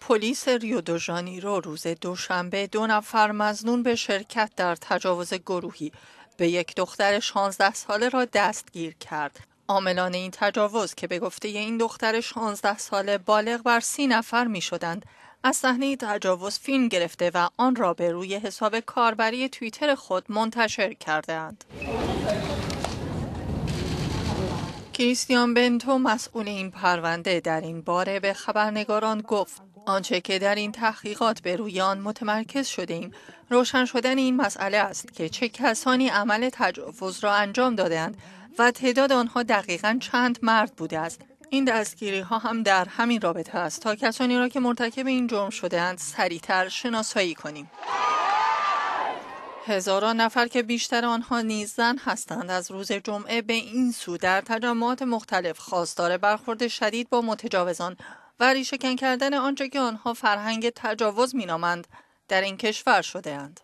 پلیس ریو دو رو روز دوشنبه دو نفر مزنون به شرکت در تجاوز گروهی به یک دختر 16 ساله را دستگیر کرد. عاملان این تجاوز که به گفته این دختر 16 ساله بالغ بر سی نفر می شدند از صحنه تجاوز فیلم گرفته و آن را به روی حساب کاربری توییتر خود منتشر کردهاند. کریستیان بنتو مسئول این پرونده در این باره به خبرنگاران گفت آنچه که در این تحقیقات به روی آن متمرکز شده ایم روشن شدن این مسئله است که چه کسانی عمل تجاوز را انجام دادند و تعداد آنها دقیقا چند مرد بوده است این دستگیری ها هم در همین رابطه است تا کسانی را که مرتکب این جرم شدهاند سریعتر شناسایی کنیم هزاران نفر که بیشتر آنها نیز زن هستند از روز جمعه به این سو در تجمعات مختلف خواستار برخورد شدید با متجاوزان و ریشهکن کردن آنچه که آنها فرهنگ تجاوز مینامند در این کشور شدهاند